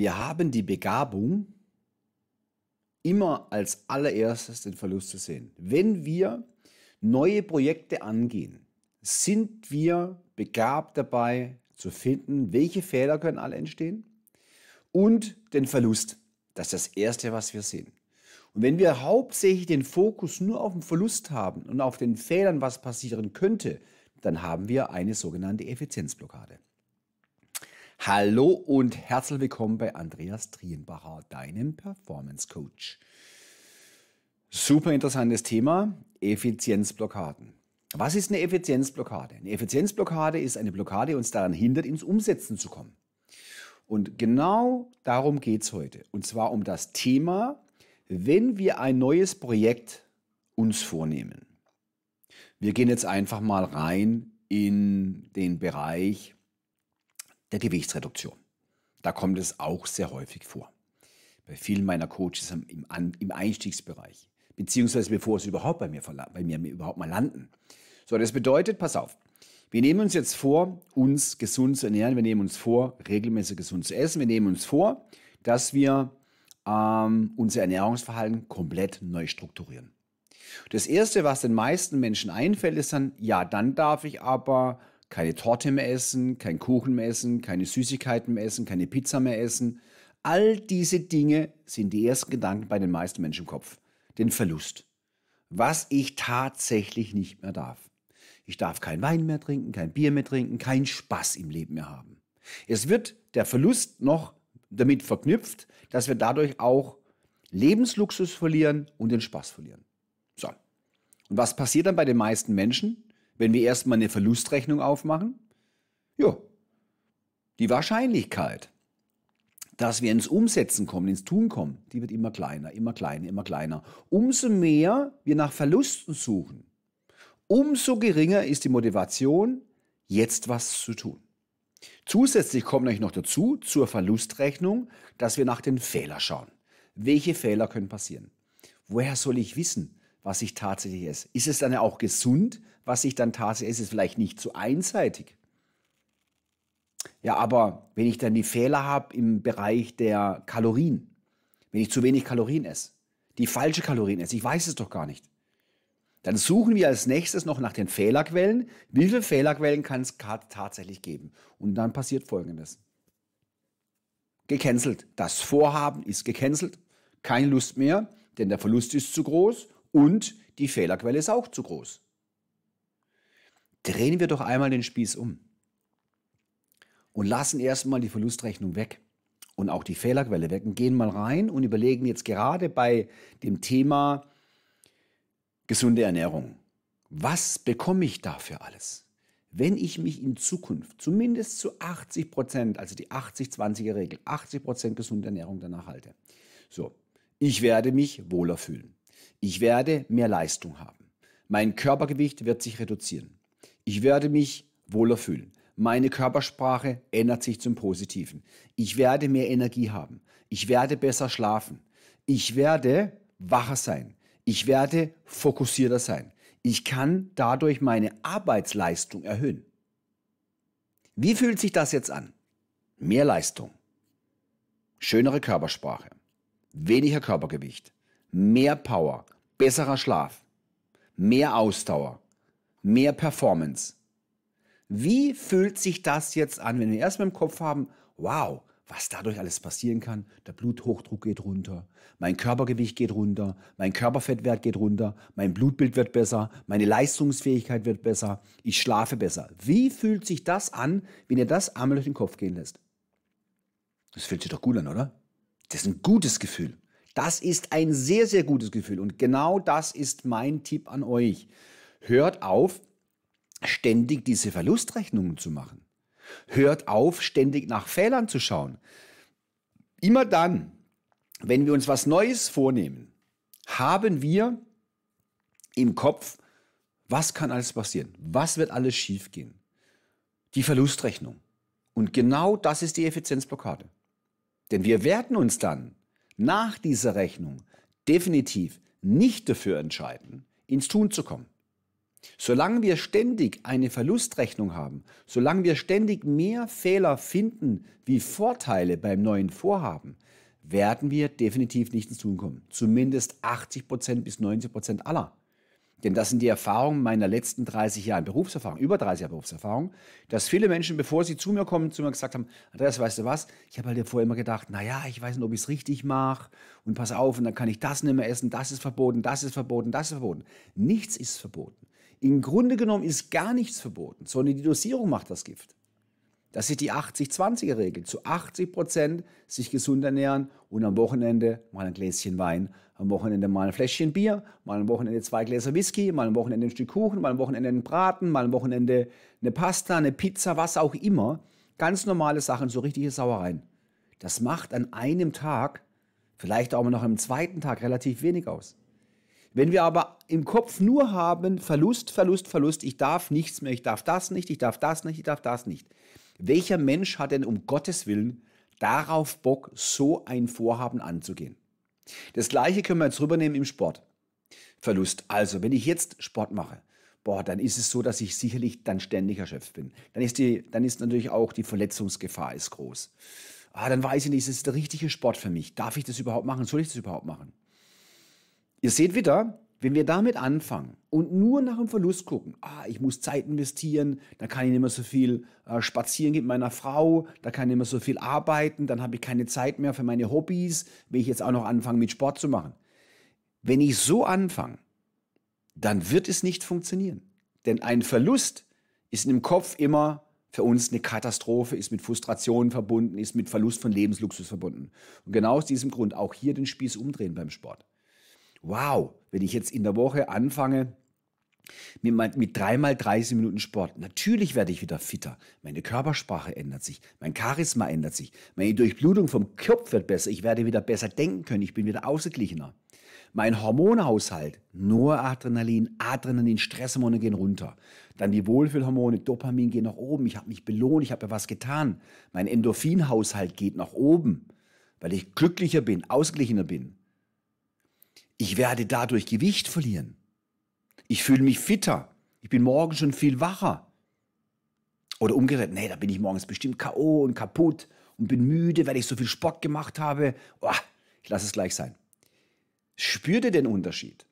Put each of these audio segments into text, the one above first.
Wir haben die Begabung, immer als allererstes den Verlust zu sehen. Wenn wir neue Projekte angehen, sind wir begabt dabei zu finden, welche Fehler können alle entstehen und den Verlust. Das ist das Erste, was wir sehen. Und wenn wir hauptsächlich den Fokus nur auf den Verlust haben und auf den Fehlern, was passieren könnte, dann haben wir eine sogenannte Effizienzblockade. Hallo und herzlich willkommen bei Andreas Trienbacher, deinem Performance Coach. Super interessantes Thema, Effizienzblockaden. Was ist eine Effizienzblockade? Eine Effizienzblockade ist eine Blockade, die uns daran hindert, ins Umsetzen zu kommen. Und genau darum geht es heute. Und zwar um das Thema, wenn wir ein neues Projekt uns vornehmen. Wir gehen jetzt einfach mal rein in den Bereich der Gewichtsreduktion. Da kommt es auch sehr häufig vor. Bei vielen meiner Coaches im, Einstiegsbereich, beziehungsweise bevor sie überhaupt bei mir, bei mir überhaupt mal landen. So, das bedeutet, pass auf, wir nehmen uns jetzt vor, uns gesund zu ernähren, wir nehmen uns vor, regelmäßig gesund zu essen, wir nehmen uns vor, dass wir ähm, unser Ernährungsverhalten komplett neu strukturieren. Das Erste, was den meisten Menschen einfällt, ist dann, ja, dann darf ich aber keine Torte mehr essen, kein Kuchen mehr essen, keine Süßigkeiten mehr essen, keine Pizza mehr essen. All diese Dinge sind die ersten Gedanken bei den meisten Menschen im Kopf. Den Verlust. Was ich tatsächlich nicht mehr darf. Ich darf kein Wein mehr trinken, kein Bier mehr trinken, keinen Spaß im Leben mehr haben. Es wird der Verlust noch damit verknüpft, dass wir dadurch auch Lebensluxus verlieren und den Spaß verlieren. So. Und was passiert dann bei den meisten Menschen? Wenn wir erstmal eine Verlustrechnung aufmachen, ja, die Wahrscheinlichkeit, dass wir ins Umsetzen kommen, ins Tun kommen, die wird immer kleiner, immer kleiner, immer kleiner. Umso mehr wir nach Verlusten suchen, umso geringer ist die Motivation, jetzt was zu tun. Zusätzlich kommt euch noch dazu zur Verlustrechnung, dass wir nach den Fehlern schauen. Welche Fehler können passieren? Woher soll ich wissen, was ich tatsächlich esse? Ist es dann ja auch gesund, was ich dann tatsächlich esse, ist vielleicht nicht zu einseitig. Ja, aber wenn ich dann die Fehler habe im Bereich der Kalorien, wenn ich zu wenig Kalorien esse, die falsche Kalorien esse, ich weiß es doch gar nicht. Dann suchen wir als nächstes noch nach den Fehlerquellen. Wie viele Fehlerquellen kann es tatsächlich geben? Und dann passiert Folgendes. Gecancelt. Das Vorhaben ist gecancelt. Keine Lust mehr, denn der Verlust ist zu groß und die Fehlerquelle ist auch zu groß drehen wir doch einmal den Spieß um und lassen erstmal die Verlustrechnung weg und auch die Fehlerquelle weg und gehen mal rein und überlegen jetzt gerade bei dem Thema gesunde Ernährung, was bekomme ich dafür alles? Wenn ich mich in Zukunft zumindest zu 80 Prozent, also die 80-20er-Regel, 80 Prozent gesunde Ernährung danach halte, so, ich werde mich wohler fühlen. Ich werde mehr Leistung haben. Mein Körpergewicht wird sich reduzieren. Ich werde mich wohler fühlen. Meine Körpersprache ändert sich zum Positiven. Ich werde mehr Energie haben. Ich werde besser schlafen. Ich werde wacher sein. Ich werde fokussierter sein. Ich kann dadurch meine Arbeitsleistung erhöhen. Wie fühlt sich das jetzt an? Mehr Leistung, schönere Körpersprache, weniger Körpergewicht, mehr Power, besserer Schlaf, mehr Ausdauer, mehr Performance. Wie fühlt sich das jetzt an, wenn wir erstmal im Kopf haben, wow, was dadurch alles passieren kann. Der Bluthochdruck geht runter, mein Körpergewicht geht runter, mein Körperfettwert geht runter, mein Blutbild wird besser, meine Leistungsfähigkeit wird besser, ich schlafe besser. Wie fühlt sich das an, wenn ihr das einmal durch den Kopf gehen lässt? Das fühlt sich doch gut an, oder? Das ist ein gutes Gefühl. Das ist ein sehr, sehr gutes Gefühl. Und genau das ist mein Tipp an euch. Hört auf, ständig diese Verlustrechnungen zu machen. Hört auf, ständig nach Fehlern zu schauen. Immer dann, wenn wir uns was Neues vornehmen, haben wir im Kopf, was kann alles passieren? Was wird alles schiefgehen? Die Verlustrechnung. Und genau das ist die Effizienzblockade. Denn wir werden uns dann nach dieser Rechnung definitiv nicht dafür entscheiden, ins Tun zu kommen. Solange wir ständig eine Verlustrechnung haben, solange wir ständig mehr Fehler finden wie Vorteile beim neuen Vorhaben, werden wir definitiv nicht ins Tun kommen. Zumindest 80% bis 90% aller. Denn das sind die Erfahrungen meiner letzten 30 Jahre Berufserfahrung, über 30 Jahre Berufserfahrung, dass viele Menschen, bevor sie zu mir kommen, zu mir gesagt haben, Andreas, weißt du was, ich habe halt vorher immer gedacht, naja, ich weiß nicht, ob ich es richtig mache und pass auf, und dann kann ich das nicht mehr essen, das ist verboten, das ist verboten, das ist verboten. Nichts ist verboten. Im Grunde genommen ist gar nichts verboten, sondern die Dosierung macht das Gift. Das ist die 80 20 regel Zu 80 Prozent sich gesund ernähren und am Wochenende mal ein Gläschen Wein, am Wochenende mal ein Fläschchen Bier, mal am Wochenende zwei Gläser Whisky, mal am Wochenende ein Stück Kuchen, mal am Wochenende einen Braten, mal am Wochenende eine Pasta, eine Pizza, was auch immer. Ganz normale Sachen, so richtige Sauereien. Das macht an einem Tag, vielleicht auch noch am zweiten Tag relativ wenig aus. Wenn wir aber im Kopf nur haben, Verlust, Verlust, Verlust, ich darf nichts mehr, ich darf das nicht, ich darf das nicht, ich darf das nicht. Welcher Mensch hat denn um Gottes Willen darauf Bock, so ein Vorhaben anzugehen? Das gleiche können wir jetzt rübernehmen im Sport. Verlust. Also, wenn ich jetzt Sport mache, boah, dann ist es so, dass ich sicherlich dann ständig erschöpft bin. Dann ist, die, dann ist natürlich auch die Verletzungsgefahr ist groß. Ah, dann weiß ich nicht, ist das der richtige Sport für mich? Darf ich das überhaupt machen? Soll ich das überhaupt machen? Ihr seht wieder, wenn wir damit anfangen und nur nach dem Verlust gucken, ah, ich muss Zeit investieren, da kann ich nicht mehr so viel äh, spazieren mit meiner Frau, da kann ich nicht mehr so viel arbeiten, dann habe ich keine Zeit mehr für meine Hobbys, will ich jetzt auch noch anfangen mit Sport zu machen. Wenn ich so anfange, dann wird es nicht funktionieren. Denn ein Verlust ist im Kopf immer für uns eine Katastrophe, ist mit Frustration verbunden, ist mit Verlust von Lebensluxus verbunden. Und genau aus diesem Grund auch hier den Spieß umdrehen beim Sport wow, wenn ich jetzt in der Woche anfange, mit, dreimal 30 Minuten Sport. Natürlich werde ich wieder fitter. Meine Körpersprache ändert sich. Mein Charisma ändert sich. Meine Durchblutung vom Kopf wird besser. Ich werde wieder besser denken können. Ich bin wieder ausgeglichener. Mein Hormonhaushalt, Noradrenalin, Adrenalin, Stresshormone gehen runter. Dann die Wohlfühlhormone, Dopamin gehen nach oben. Ich habe mich belohnt, ich habe ja was getan. Mein Endorphinhaushalt geht nach oben, weil ich glücklicher bin, ausgeglichener bin. Ich werde dadurch Gewicht verlieren. Ich fühle mich fitter. Ich bin morgen schon viel wacher. Oder umgekehrt, nee, da bin ich morgens bestimmt K.O. und kaputt und bin müde, weil ich so viel Sport gemacht habe. Oh, ich lasse es gleich sein. Spürt ihr den Unterschied?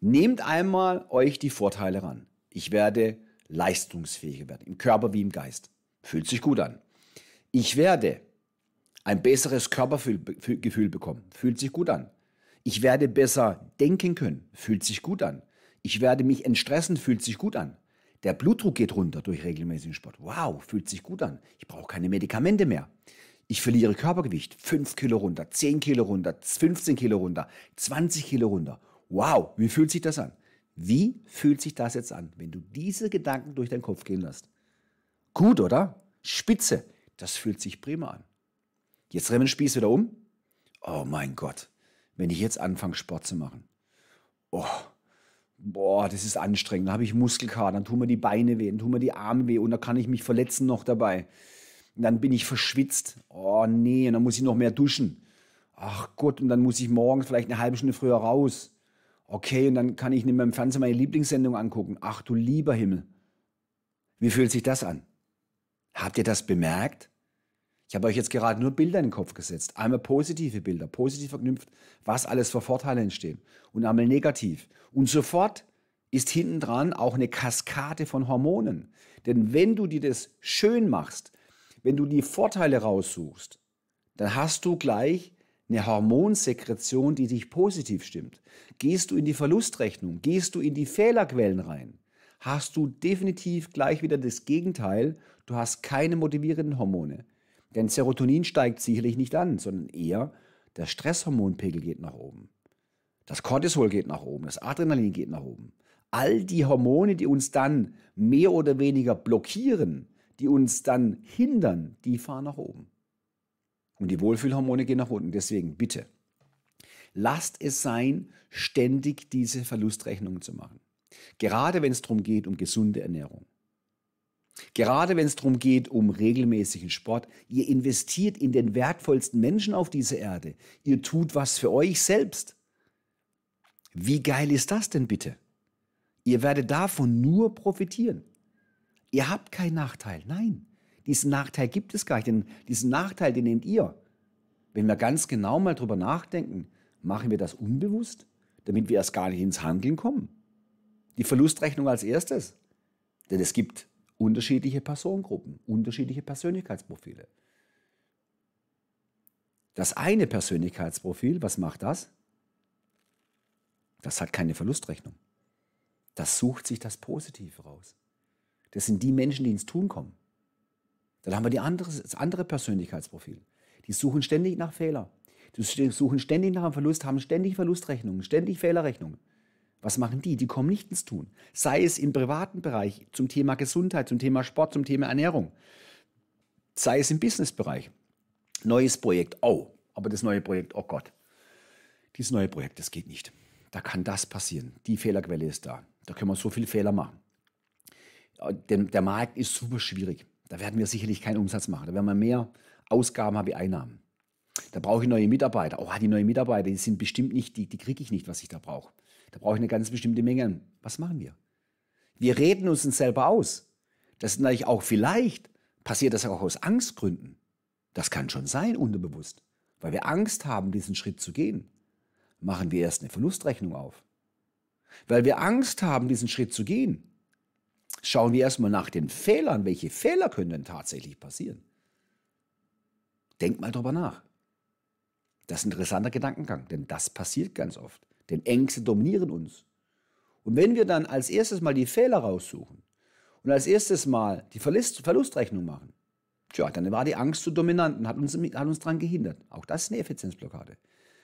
Nehmt einmal euch die Vorteile ran. Ich werde leistungsfähiger werden, im Körper wie im Geist. Fühlt sich gut an. Ich werde ein besseres Körpergefühl bekommen. Fühlt sich gut an. Ich werde besser denken können, fühlt sich gut an. Ich werde mich entstressen, fühlt sich gut an. Der Blutdruck geht runter durch regelmäßigen Sport. Wow, fühlt sich gut an. Ich brauche keine Medikamente mehr. Ich verliere Körpergewicht. 5 Kilo runter, 10 Kilo runter, 15 Kilo runter, 20 Kilo runter. Wow, wie fühlt sich das an? Wie fühlt sich das jetzt an, wenn du diese Gedanken durch deinen Kopf gehen lässt? Gut, oder? Spitze. Das fühlt sich prima an. Jetzt rennen Spieß wieder um. Oh mein Gott wenn ich jetzt anfange, Sport zu machen. Oh, boah, das ist anstrengend. Dann habe ich Muskelkater, dann tun mir die Beine weh, dann tun mir die Arme weh und dann kann ich mich verletzen noch dabei. Und dann bin ich verschwitzt. Oh nee, und dann muss ich noch mehr duschen. Ach Gott, und dann muss ich morgens vielleicht eine halbe Stunde früher raus. Okay, und dann kann ich in meinem Fernseher meine Lieblingssendung angucken. Ach du lieber Himmel. Wie fühlt sich das an? Habt ihr das bemerkt? Ich habe euch jetzt gerade nur Bilder in den Kopf gesetzt. Einmal positive Bilder, positiv verknüpft, was alles für Vorteile entstehen. Und einmal negativ. Und sofort ist hinten dran auch eine Kaskade von Hormonen. Denn wenn du dir das schön machst, wenn du die Vorteile raussuchst, dann hast du gleich eine Hormonsekretion, die dich positiv stimmt. Gehst du in die Verlustrechnung, gehst du in die Fehlerquellen rein, hast du definitiv gleich wieder das Gegenteil. Du hast keine motivierenden Hormone. Denn Serotonin steigt sicherlich nicht an, sondern eher der Stresshormonpegel geht nach oben. Das Cortisol geht nach oben, das Adrenalin geht nach oben. All die Hormone, die uns dann mehr oder weniger blockieren, die uns dann hindern, die fahren nach oben. Und die Wohlfühlhormone gehen nach unten. Deswegen bitte, lasst es sein, ständig diese Verlustrechnungen zu machen. Gerade wenn es darum geht, um gesunde Ernährung. Gerade wenn es darum geht, um regelmäßigen Sport, ihr investiert in den wertvollsten Menschen auf dieser Erde. Ihr tut was für euch selbst. Wie geil ist das denn bitte? Ihr werdet davon nur profitieren. Ihr habt keinen Nachteil. Nein, diesen Nachteil gibt es gar nicht. Denn diesen Nachteil, den nehmt ihr. Wenn wir ganz genau mal drüber nachdenken, machen wir das unbewusst, damit wir erst gar nicht ins Handeln kommen. Die Verlustrechnung als erstes. Denn es gibt unterschiedliche Personengruppen, unterschiedliche Persönlichkeitsprofile. Das eine Persönlichkeitsprofil, was macht das? Das hat keine Verlustrechnung. Das sucht sich das Positive raus. Das sind die Menschen, die ins Tun kommen. Dann haben wir andere, das andere Persönlichkeitsprofil. Die suchen ständig nach Fehler. Die suchen ständig nach einem Verlust, haben ständig Verlustrechnungen, ständig Fehlerrechnungen. Was machen die? Die kommen nicht ins Tun. Sei es im privaten Bereich zum Thema Gesundheit, zum Thema Sport, zum Thema Ernährung. Sei es im Businessbereich. Neues Projekt, oh, aber das neue Projekt, oh Gott. Dieses neue Projekt, das geht nicht. Da kann das passieren. Die Fehlerquelle ist da. Da können wir so viele Fehler machen. Äh, denn der Markt ist super schwierig. Da werden wir sicherlich keinen Umsatz machen. Da werden wir mehr Ausgaben haben wie Einnahmen. Da brauche ich neue Mitarbeiter. Oh, die neuen Mitarbeiter, die sind bestimmt nicht, die, die kriege ich nicht, was ich da brauche. Da brauche ich eine ganz bestimmte Menge. Was machen wir? Wir reden uns selber aus. Das ist natürlich auch vielleicht, passiert das auch aus Angstgründen. Das kann schon sein, unterbewusst. Weil wir Angst haben, diesen Schritt zu gehen, machen wir erst eine Verlustrechnung auf. Weil wir Angst haben, diesen Schritt zu gehen, schauen wir erstmal nach den Fehlern. Welche Fehler können denn tatsächlich passieren? Denkt mal drüber nach. Das ist ein interessanter Gedankengang, denn das passiert ganz oft. Denn Ängste dominieren uns. Und wenn wir dann als erstes mal die Fehler raussuchen und als erstes mal die Verlust, Verlustrechnung machen, tja, dann war die Angst zu dominant und hat uns, hat uns daran gehindert. Auch das ist eine Effizienzblockade.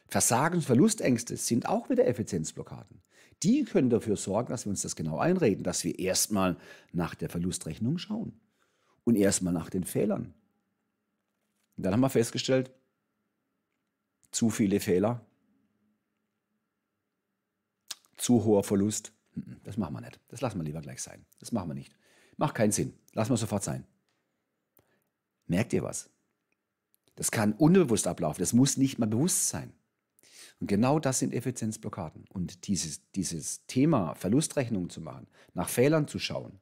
Versagens- Verlustängste sind auch wieder Effizienzblockaden. Die können dafür sorgen, dass wir uns das genau einreden, dass wir erstmal nach der Verlustrechnung schauen und erstmal nach den Fehlern. Und dann haben wir festgestellt, zu viele Fehler, zu hoher Verlust. Das machen wir nicht. Das lassen wir lieber gleich sein. Das machen wir nicht. Macht keinen Sinn. Lassen wir sofort sein. Merkt ihr was? Das kann unbewusst ablaufen. Das muss nicht mal bewusst sein. Und genau das sind Effizienzblockaden. Und dieses, dieses Thema Verlustrechnungen zu machen, nach Fehlern zu schauen,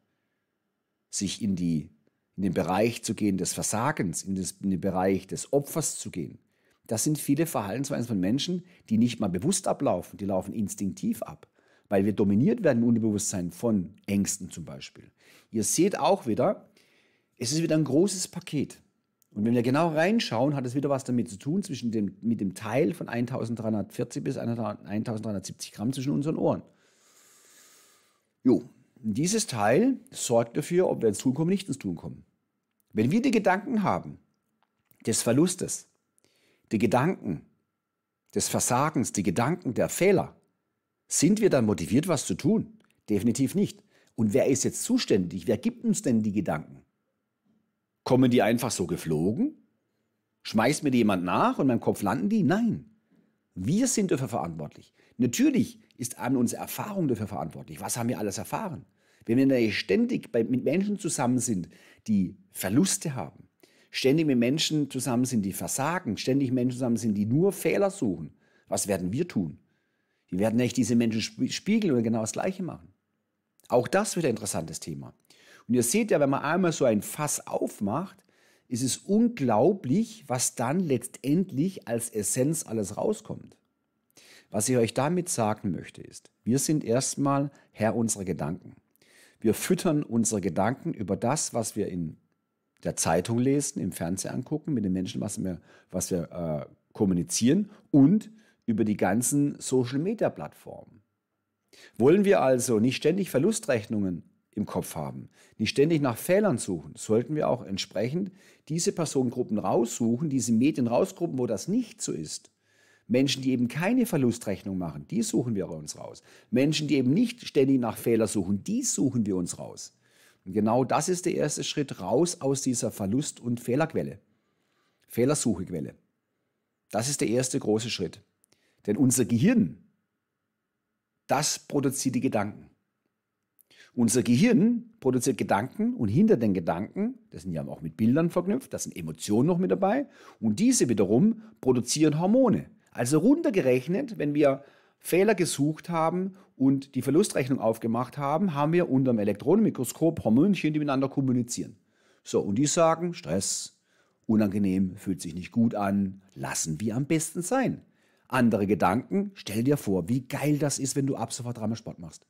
sich in, die, in den Bereich zu gehen des Versagens, in, das, in den Bereich des Opfers zu gehen, das sind viele Verhaltensweisen von Menschen, die nicht mal bewusst ablaufen, die laufen instinktiv ab, weil wir dominiert werden im Unterbewusstsein von Ängsten zum Beispiel. Ihr seht auch wieder, es ist wieder ein großes Paket. Und wenn wir genau reinschauen, hat es wieder was damit zu tun, zwischen dem, mit dem Teil von 1340 bis 1370 Gramm zwischen unseren Ohren. Jo, dieses Teil sorgt dafür, ob wir ins Tun kommen oder nicht ins Tun kommen. Wenn wir die Gedanken haben des Verlustes, die Gedanken des Versagens, die Gedanken der Fehler, sind wir dann motiviert, was zu tun? Definitiv nicht. Und wer ist jetzt zuständig? Wer gibt uns denn die Gedanken? Kommen die einfach so geflogen? Schmeißt mir die jemand nach und meinem Kopf landen die? Nein. Wir sind dafür verantwortlich. Natürlich ist an unsere Erfahrung dafür verantwortlich. Was haben wir alles erfahren? Wenn wir ständig mit Menschen zusammen sind, die Verluste haben, ständig mit Menschen zusammen sind, die versagen, ständig Menschen zusammen sind, die nur Fehler suchen. Was werden wir tun? Wir werden nicht diese Menschen spiegeln oder genau das Gleiche machen. Auch das wird ein interessantes Thema. Und ihr seht ja, wenn man einmal so ein Fass aufmacht, ist es unglaublich, was dann letztendlich als Essenz alles rauskommt. Was ich euch damit sagen möchte ist, wir sind erstmal Herr unserer Gedanken. Wir füttern unsere Gedanken über das, was wir in der Zeitung lesen, im Fernsehen angucken, mit den Menschen, was wir, was wir äh, kommunizieren und über die ganzen Social-Media-Plattformen. Wollen wir also nicht ständig Verlustrechnungen im Kopf haben, nicht ständig nach Fehlern suchen, sollten wir auch entsprechend diese Personengruppen raussuchen, diese Medien rausgruppen, wo das nicht so ist. Menschen, die eben keine Verlustrechnung machen, die suchen wir uns raus. Menschen, die eben nicht ständig nach Fehler suchen, die suchen wir uns raus. Und genau das ist der erste Schritt raus aus dieser Verlust- und Fehlerquelle. Fehlersuchequelle. Das ist der erste große Schritt. Denn unser Gehirn, das produziert die Gedanken. Unser Gehirn produziert Gedanken und hinter den Gedanken, das sind ja auch mit Bildern verknüpft, da sind Emotionen noch mit dabei, und diese wiederum produzieren Hormone. Also runtergerechnet, wenn wir Fehler gesucht haben und die Verlustrechnung aufgemacht haben, haben wir unter dem Elektronenmikroskop Hormönchen, die miteinander kommunizieren. So, und die sagen, Stress, unangenehm, fühlt sich nicht gut an, lassen wir am besten sein. Andere Gedanken, stell dir vor, wie geil das ist, wenn du ab sofort dreimal Sport machst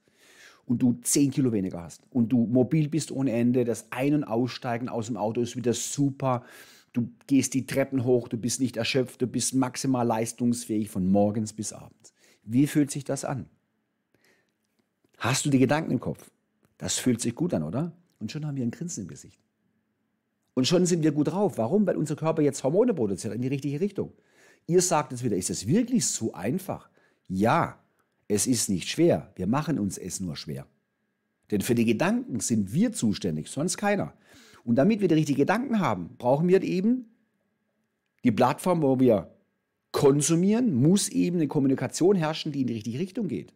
und du 10 Kilo weniger hast und du mobil bist ohne Ende, das Ein- und Aussteigen aus dem Auto ist wieder super, du gehst die Treppen hoch, du bist nicht erschöpft, du bist maximal leistungsfähig von morgens bis abends. Wie fühlt sich das an? Hast du die Gedanken im Kopf? Das fühlt sich gut an, oder? Und schon haben wir ein Grinsen im Gesicht. Und schon sind wir gut drauf. Warum? Weil unser Körper jetzt Hormone produziert in die richtige Richtung. Ihr sagt jetzt wieder, ist es wirklich so einfach? Ja, es ist nicht schwer. Wir machen uns es nur schwer. Denn für die Gedanken sind wir zuständig, sonst keiner. Und damit wir die richtigen Gedanken haben, brauchen wir eben die Plattform, wo wir konsumieren, muss eben eine Kommunikation herrschen, die in die richtige Richtung geht.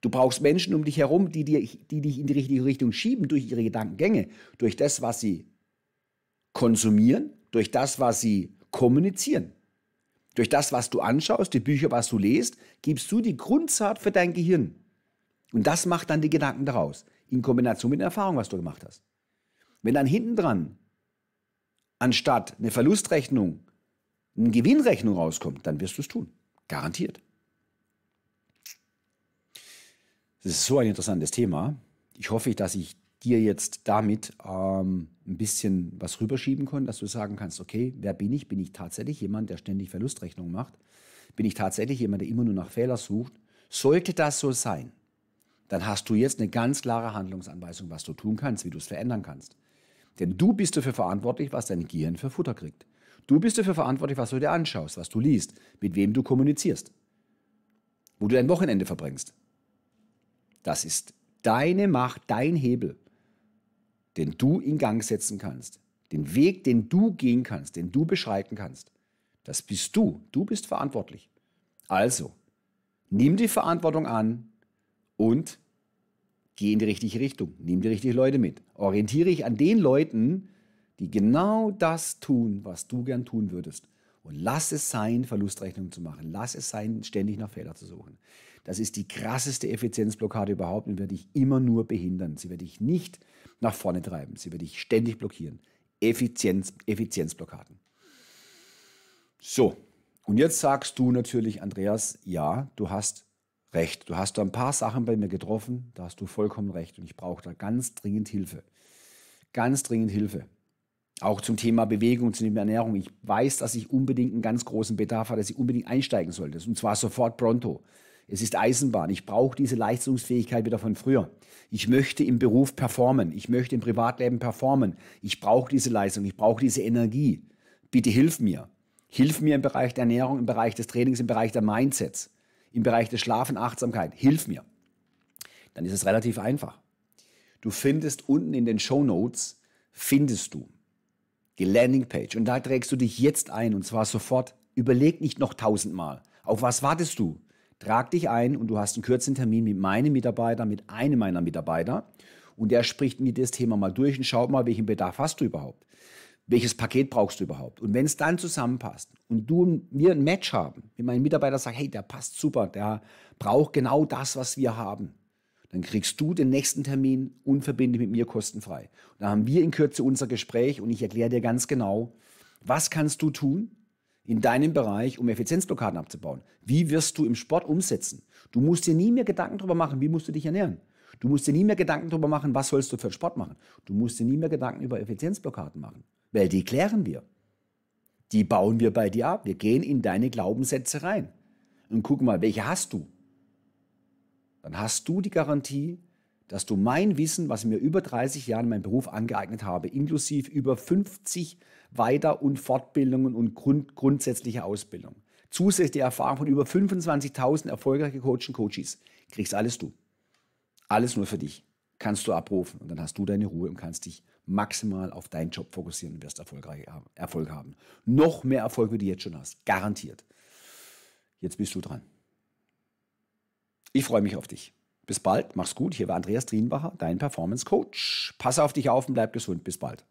Du brauchst Menschen um dich herum, die, dir, die dich in die richtige Richtung schieben durch ihre Gedankengänge, durch das, was sie konsumieren, durch das, was sie kommunizieren. Durch das, was du anschaust, die Bücher, was du lest, gibst du die Grundsaat für dein Gehirn. Und das macht dann die Gedanken daraus, in Kombination mit der Erfahrung, was du gemacht hast. Wenn dann hinten dran, anstatt eine Verlustrechnung eine Gewinnrechnung rauskommt, dann wirst du es tun. Garantiert. Das ist so ein interessantes Thema. Ich hoffe, dass ich dir jetzt damit ähm, ein bisschen was rüberschieben kann, dass du sagen kannst, okay, wer bin ich? Bin ich tatsächlich jemand, der ständig Verlustrechnung macht? Bin ich tatsächlich jemand, der immer nur nach Fehler sucht? Sollte das so sein, dann hast du jetzt eine ganz klare Handlungsanweisung, was du tun kannst, wie du es verändern kannst. Denn du bist dafür verantwortlich, was dein Gehirn für Futter kriegt. Du bist dafür verantwortlich, was du dir anschaust, was du liest, mit wem du kommunizierst, wo du dein Wochenende verbringst. Das ist deine Macht, dein Hebel, den du in Gang setzen kannst, den Weg, den du gehen kannst, den du beschreiten kannst. Das bist du. Du bist verantwortlich. Also, nimm die Verantwortung an und geh in die richtige Richtung. Nimm die richtigen Leute mit. Orientiere dich an den Leuten, die genau das tun, was du gern tun würdest. Und lass es sein, Verlustrechnungen zu machen. Lass es sein, ständig nach Fehler zu suchen. Das ist die krasseste Effizienzblockade überhaupt und wird dich immer nur behindern. Sie wird dich nicht nach vorne treiben. Sie wird dich ständig blockieren. Effizienz, Effizienzblockaden. So, und jetzt sagst du natürlich, Andreas, ja, du hast recht. Du hast da ein paar Sachen bei mir getroffen. Da hast du vollkommen recht. Und ich brauche da ganz dringend Hilfe. Ganz dringend Hilfe. Auch zum Thema Bewegung, zum Thema Ernährung. Ich weiß, dass ich unbedingt einen ganz großen Bedarf habe, dass ich unbedingt einsteigen sollte. Und zwar sofort pronto. Es ist Eisenbahn. Ich brauche diese Leistungsfähigkeit wieder von früher. Ich möchte im Beruf performen. Ich möchte im Privatleben performen. Ich brauche diese Leistung. Ich brauche diese Energie. Bitte hilf mir. Hilf mir im Bereich der Ernährung, im Bereich des Trainings, im Bereich der Mindsets, im Bereich des Schlafen, Achtsamkeit. Hilf mir. Dann ist es relativ einfach. Du findest unten in den Show Notes, findest du die Landingpage. Und da trägst du dich jetzt ein und zwar sofort. Überleg nicht noch tausendmal. Auf was wartest du? Trag dich ein und du hast einen kurzen Termin mit meinem Mitarbeiter, mit einem meiner Mitarbeiter. Und der spricht mir das Thema mal durch und schaut mal, welchen Bedarf hast du überhaupt? Welches Paket brauchst du überhaupt? Und wenn es dann zusammenpasst und du und mir ein Match haben, wenn mein Mitarbeiter sagt, hey, der passt super, der braucht genau das, was wir haben, dann kriegst du den nächsten Termin unverbindlich mit mir kostenfrei. Und da haben wir in Kürze unser Gespräch und ich erkläre dir ganz genau, was kannst du tun in deinem Bereich, um Effizienzblockaden abzubauen. Wie wirst du im Sport umsetzen? Du musst dir nie mehr Gedanken darüber machen, wie musst du dich ernähren. Du musst dir nie mehr Gedanken darüber machen, was sollst du für Sport machen. Du musst dir nie mehr Gedanken über Effizienzblockaden machen, weil die klären wir. Die bauen wir bei dir ab. Wir gehen in deine Glaubenssätze rein und gucken mal, welche hast du? dann hast du die Garantie, dass du mein Wissen, was ich mir über 30 Jahre in meinem Beruf angeeignet habe, inklusive über 50 Weiter- und Fortbildungen und Grund grundsätzliche Ausbildung, zusätzliche Erfahrung von über 25.000 erfolgreichen Coaches und Coaches, kriegst alles du. Alles nur für dich. Kannst du abrufen und dann hast du deine Ruhe und kannst dich maximal auf deinen Job fokussieren und wirst erfolgreich, Erfolg haben. Noch mehr Erfolg, wie du jetzt schon hast. Garantiert. Jetzt bist du dran. Ich freue mich auf dich. Bis bald, mach's gut. Hier war Andreas Drienbacher, dein Performance Coach. Pass auf dich auf und bleib gesund. Bis bald.